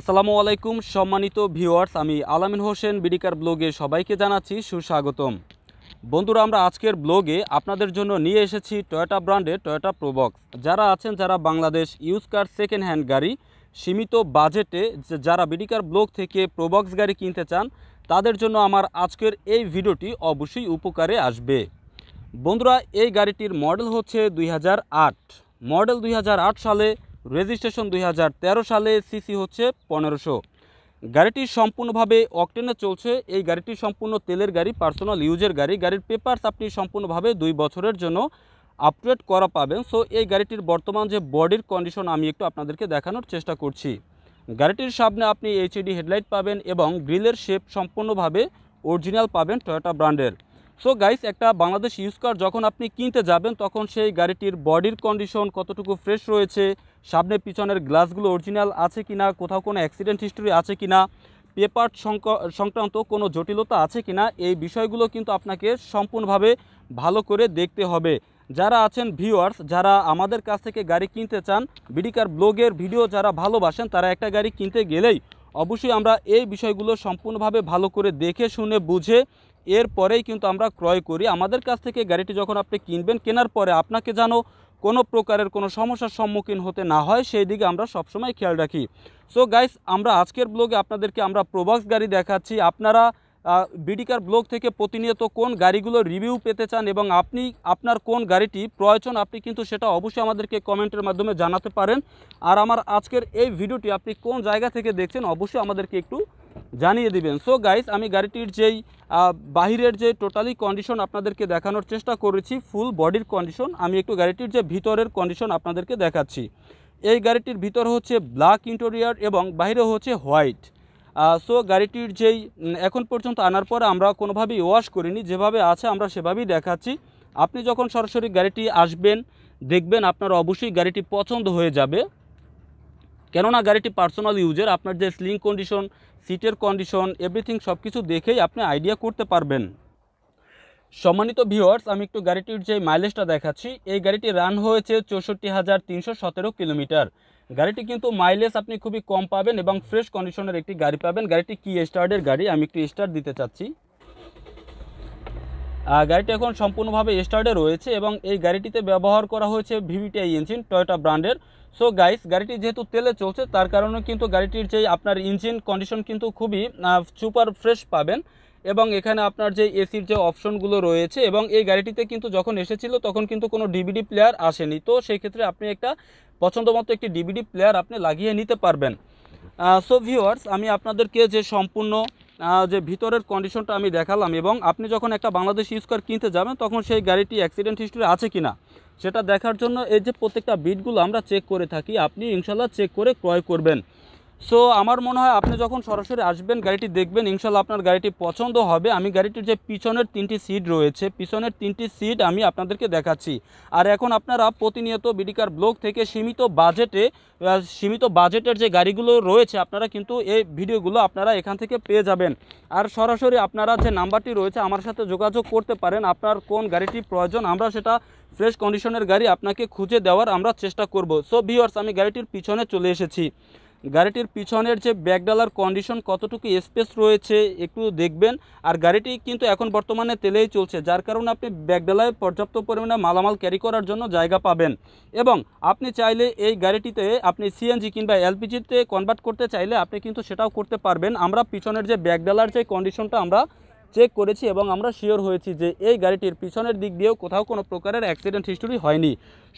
আসসালামু আলাইকুম সম্মানিত ভিউয়ার্স আমি আলামিন হোসেন বিডিকার ব্লগে সবাইকে জানাচ্ছি সুস্বাগতম বন্ধুরা আমরা আজকের ব্লগে আপনাদের জন্য নিয়ে এসেছি টয়োটা ব্র্যান্ডের টয়োটা প্রোবক্স যারা আছেন যারা Bangladesh use car second hand গাড়ি সীমিত বাজেটে যারা বিডিকার ব্লগ থেকে প্রোবক্স গাড়ি কিনতে চান তাদের জন্য আমার আজকের এই ভিডিওটি অবশ্যই উপকারে আসবে বন্ধুরা এই গাড়িটির মডেল হচ্ছে দুই মডেল দুই সালে রেজিস্ট্রেশন দুই সালে সিসি হচ্ছে পনেরোশো গাড়িটি সম্পূর্ণভাবে অকটেনে চলছে এই গাড়িটি সম্পূর্ণ তেলের গাড়ি পার্সোনাল ইউজের গাড়ি গাড়ির পেপারস আপনি সম্পূর্ণভাবে দুই বছরের জন্য আপডেট করা পাবেন সো এই গাড়িটির বর্তমান যে বডির কন্ডিশন আমি একটু আপনাদেরকে দেখানোর চেষ্টা করছি গাড়িটির সামনে আপনি এইচডি হেডলাইট e পাবেন এবং গ্রিলের শেপ সম্পূর্ণভাবে অরিজিনাল পাবেন টয়োটা ব্র্যান্ডের সো গাইস একটা বাংলাদেশ ইউজ কার যখন আপনি কিনতে যাবেন তখন সেই গাড়িটির বডির কন্ডিশন কতটুকু ফ্রেশ রয়েছে সামনে পিছনের গ্লাসগুলো অরিজিনাল আছে কি না কোথাও কোনো অ্যাক্সিডেন্ট হিস্টোরি আছে কি না পেপার সংক্রান্ত কোনো জটিলতা আছে কি না এই বিষয়গুলো কিন্তু আপনাকে সম্পূর্ণভাবে ভালো করে দেখতে হবে যারা আছেন ভিউয়ার্স যারা আমাদের কাছ থেকে গাড়ি কিনতে চান বিডিকার ব্লগের ভিডিও যারা ভালোবাসেন তারা একটা গাড়ি কিনতে গেলেই অবশ্যই আমরা এই বিষয়গুলো সম্পূর্ণভাবে ভালো করে দেখে শুনে বুঝে এরপরেই কিন্তু আমরা ক্রয় করি আমাদের কাছ থেকে গাড়িটি যখন আপনি কিনবেন কেনার পরে আপনাকে যেন কোনো প্রকারের কোনো সমস্যার সম্মুখীন হতে না হয় সেই দিকে আমরা সবসময় খেয়াল রাখি সো গাইস আমরা আজকের ব্লগে আপনাদেরকে আমরা প্রোবক্স গাড়ি দেখাচ্ছি আপনারা বিডিকার ব্লগ থেকে প্রতিনিয়ত কোন গাড়িগুলোর রিভিউ পেতে চান এবং আপনি আপনার কোন গাড়িটি প্রয়োজন আপনি কিন্তু সেটা অবশ্যই আমাদেরকে কমেন্টের মাধ্যমে জানাতে পারেন আর আমার আজকের এই ভিডিওটি আপনি কোন জায়গা থেকে দেখছেন অবশ্যই আমাদেরকে একটু জানিয়ে দিবেন সো গাইস আমি গাড়িটির যেই বাহিরের যে টোটালি কন্ডিশন আপনাদেরকে দেখানোর চেষ্টা করেছি ফুল বডির কন্ডিশন আমি একটু গাড়িটির যে ভিতরের কন্ডিশন আপনাদেরকে দেখাচ্ছি এই গাড়িটির ভিতর হচ্ছে ব্ল্যাক ইন্টেরিয়ার এবং বাইরে হচ্ছে হোয়াইট সো গাড়িটির যেই এখন পর্যন্ত আনার পরে আমরা কোনোভাবেই ওয়াশ করিনি যেভাবে আছে আমরা সেভাবেই দেখাচ্ছি আপনি যখন সরাসরি গাড়িটি আসবেন দেখবেন আপনার অবশ্যই গাড়িটি পছন্দ হয়ে যাবে কেননা গাড়িটি পার্সোনাল ইউজের আপনার যে স্লিং কন্ডিশন সিটের কন্ডিশন এভরিথিং সব কিছু দেখেই আপনি আইডিয়া করতে পারবেন সম্মানিত ভিওয়ার্স আমি একটু গাড়িটির যে মাইলেজটা দেখাচ্ছি এই গাড়িটি রান হয়েছে চৌষট্টি হাজার তিনশো সতেরো কিলোমিটার গাড়িটি কিন্তু মাইলেজ আপনি খুবই কম পাবেন এবং ফ্রেশ কন্ডিশনের একটি গাড়ি পাবেন গাড়িটি কি স্টার্টের গাড়ি আমি একটু স্টার্ট দিতে চাচ্ছি গাড়িটি এখন সম্পূর্ণভাবে স্টার্টে রয়েছে এবং এই গাড়িটিতে ব্যবহার করা হয়েছে ভিভিটিআই ইঞ্জিন টয়োটা ব্র্যান্ডের সো গাইস গাড়িটি যেহেতু তেলে চলছে তার কারণে কিন্তু গাড়িটির যে আপনার ইঞ্জিন কন্ডিশন কিন্তু খুবই সুপার ফ্রেশ পাবেন এবং এখানে আপনার যে এসির যে অপশনগুলো রয়েছে এবং এই গাড়িটিতে কিন্তু যখন এসেছিল তখন কিন্তু কোনো ডিভিডি প্লেয়ার আসেনি তো সেই ক্ষেত্রে আপনি একটা পছন্দ মতো একটি ডিভিডি প্লেয়ার আপনি লাগিয়ে নিতে পারবেন সো ভিওয়ার্স আমি আপনাদেরকে যে সম্পূর্ণ যে ভিতরের কন্ডিশনটা আমি দেখালাম এবং আপনি যখন একটা ইউজ স্কোয়ার কিনতে যাবেন তখন সেই গাড়িটি অ্যাক্সিডেন্ট হিস্ট্রি আছে কি না সেটা দেখার জন্য এই যে প্রত্যেকটা বিটগুলো আমরা চেক করে থাকি আপনি ইনশাল্লাহ চেক করে ক্রয় করবেন সো আমার মনে হয় আপনি যখন সরাসরি আসবেন গাড়িটি দেখবেন ইনশাল্লাহ আপনার গাড়িটি পছন্দ হবে আমি গাড়িটির যে পিছনের তিনটি সিট রয়েছে পিছনের তিনটি সিট আমি আপনাদেরকে দেখাচ্ছি আর এখন আপনারা প্রতিনিয়ত বিডিকার ব্লক থেকে সীমিত বাজেটে সীমিত বাজেটের যে গাড়িগুলো রয়েছে আপনারা কিন্তু এই ভিডিওগুলো আপনারা এখান থেকে পেয়ে যাবেন আর সরাসরি আপনারা যে নাম্বারটি রয়েছে আমার সাথে যোগাযোগ করতে পারেন আপনার কোন গাড়িটি প্রয়োজন আমরা সেটা ফ্রেশ কন্ডিশনের গাড়ি আপনাকে খুঁজে দেওয়ার আমরা চেষ্টা করব সো ভিওয়ার্স আমি গাড়িটির পিছনে চলে এসেছি গাড়িটির পিছনের যে ব্যাকডালার কন্ডিশন কতটুকু স্পেস রয়েছে একটু দেখবেন আর গাড়িটি কিন্তু এখন বর্তমানে তেলেই চলছে যার কারণে আপনি ব্যাকডালায় পর্যাপ্ত পরিমাণে মালামাল ক্যারি করার জন্য জায়গা পাবেন এবং আপনি চাইলে এই গাড়িটিতে আপনি সিএনজি কিংবা এলপিজিতে কনভার্ট করতে চাইলে আপনি কিন্তু সেটাও করতে পারবেন আমরা পিছনের যে ব্যাকডালার যে কন্ডিশনটা আমরা চেক করেছি এবং আমরা শিওর হয়েছি যে এই গাড়িটির পিছনের দিক দিয়েও কোথাও কোনো প্রকারের অ্যাক্সিডেন্ট হিস্টোরি হয়নি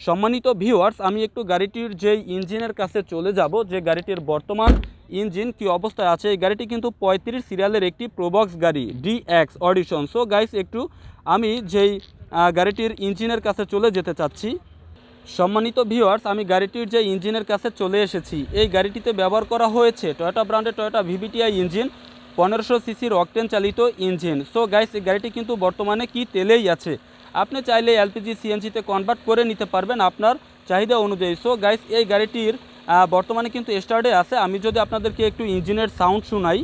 সম্মানিত ভিউয়ার্স আমি একটু গাড়িটির যে ইঞ্জিনের কাছে চলে যাব যে গাড়িটির বর্তমান ইঞ্জিন কি অবস্থায় আছে এই গাড়িটি কিন্তু পঁয়ত্রিশ সিরিয়ালের একটি প্রোবক্স গাড়ি ডিএক্স অডিশন সো গাইস একটু আমি যেই গাড়িটির ইঞ্জিনের কাছে চলে যেতে চাচ্ছি সম্মানিত ভিউয়ার্স আমি গাড়িটির যে ইঞ্জিনের কাছে চলে এসেছি এই গাড়িটিতে ব্যবহার করা হয়েছে টয়টা ব্র্যান্ডের টয়টা ভিভিটিআই ইঞ্জিন পনেরোশো সিসির অকটেন চালিত ইঞ্জিন সো গাইস এই গাড়িটি কিন্তু বর্তমানে কি তেলেই আছে আপনি চাইলে এলপিজি সিএনজিতে কনভার্ট করে নিতে পারবেন আপনার চাহিদা অনুযায়ী সো গাইস এই গাড়িটির বর্তমানে কিন্তু স্টার্টে আছে আমি যদি আপনাদেরকে একটু ইঞ্জিনের সাউন্ড শোনাই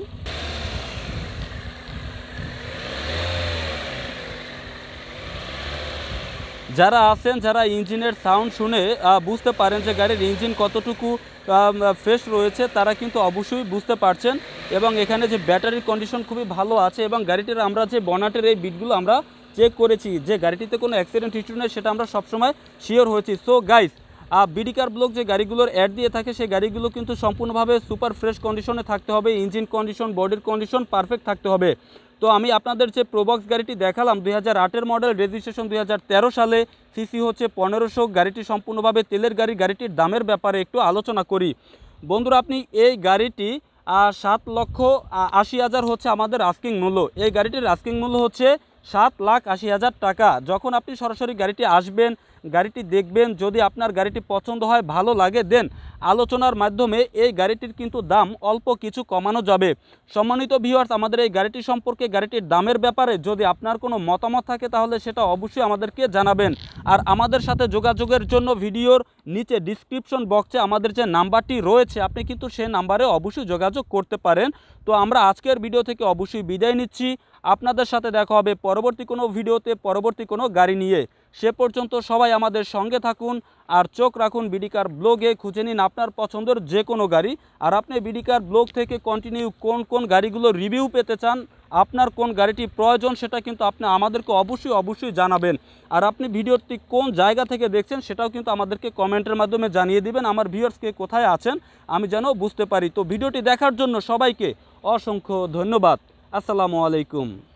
যারা আছেন যারা ইঞ্জিনের সাউন্ড শুনে বুঝতে পারেন যে গাড়ির ইঞ্জিন কতটুকু ফ্রেশ রয়েছে তারা কিন্তু অবশ্যই বুঝতে পারছেন এবং এখানে যে ব্যাটারির কন্ডিশন খুবই ভালো আছে এবং গাড়িটির আমরা যে বনাটের এই বিটগুলো আমরা চেক করেছি যে গাড়িটিতে কোনো অ্যাক্সিডেন্ট হিস্ট্রি নেই সেটা আমরা সবসময় শিওর হয়েছি সো গাইস বিডিকার ব্লক যে গাড়িগুলোর অ্যাড দিয়ে থাকে সেই গাড়িগুলো কিন্তু সম্পূর্ণভাবে সুপার ফ্রেশ কন্ডিশনে থাকতে হবে ইঞ্জিন কন্ডিশন বডির কন্ডিশন পারফেক্ট থাকতে হবে তো আমি আপনাদের যে প্রোবক্স গাড়িটি দেখালাম দুই হাজার মডেল রেজিস্ট্রেশন দুই সালে সিসি হচ্ছে পনেরোশো গাড়িটি সম্পূর্ণভাবে তেলের গাড়ি গাড়িটির দামের ব্যাপারে একটু আলোচনা করি বন্ধুরা আপনি এই গাড়িটি সাত লক্ষ আশি হাজার হচ্ছে আমাদের আস্কিং মূল্য এই গাড়িটির আস্কিং মূল্য হচ্ছে সাত লাখ আশি হাজার টাকা যখন আপনি সরাসরি গাড়িটি আসবেন গাড়িটি দেখবেন যদি আপনার গাড়িটি পছন্দ হয় ভালো লাগে দেন আলোচনার মাধ্যমে এই গাড়িটির কিন্তু দাম অল্প কিছু কমানো যাবে সম্মানিত ভিওয়ার্স আমাদের এই গাড়িটি সম্পর্কে গাড়িটির দামের ব্যাপারে যদি আপনার কোনো মতামত থাকে তাহলে সেটা অবশ্যই আমাদেরকে জানাবেন আর আমাদের সাথে যোগাযোগের জন্য ভিডিওর নিচে ডিসক্রিপশন বক্সে আমাদের যে নাম্বারটি রয়েছে আপনি কিন্তু সে নাম্বারে অবশ্যই যোগাযোগ করতে পারেন তো আমরা আজকের ভিডিও থেকে অবশ্যই বিদায় নিচ্ছি আপনাদের সাথে দেখা হবে পরবর্তী কোনো ভিডিওতে পরবর্তী কোনো গাড়ি নিয়ে সে পর্যন্ত সবাই আমাদের সঙ্গে থাকুন আর চোখ রাখুন বিডিকার ব্লগে খুঁজে নিন আপনার পছন্দের যে কোনো গাড়ি আর আপনি বিডিকার ব্লগ থেকে কন্টিনিউ কোন কোন গাড়িগুলো রিভিউ পেতে চান আপনার কোন গাড়িটি প্রয়োজন সেটা কিন্তু আপনি আমাদেরকে অবশ্যই অবশ্যই জানাবেন আর আপনি ভিডিওটি কোন জায়গা থেকে দেখছেন সেটাও কিন্তু আমাদেরকে কমেন্টের মাধ্যমে জানিয়ে দিবেন আমার ভিউয়ার্সকে কোথায় আছেন আমি যেন বুঝতে পারি তো ভিডিওটি দেখার জন্য সবাইকে অসংখ্য ধন্যবাদ আসসালামু আলাইকুম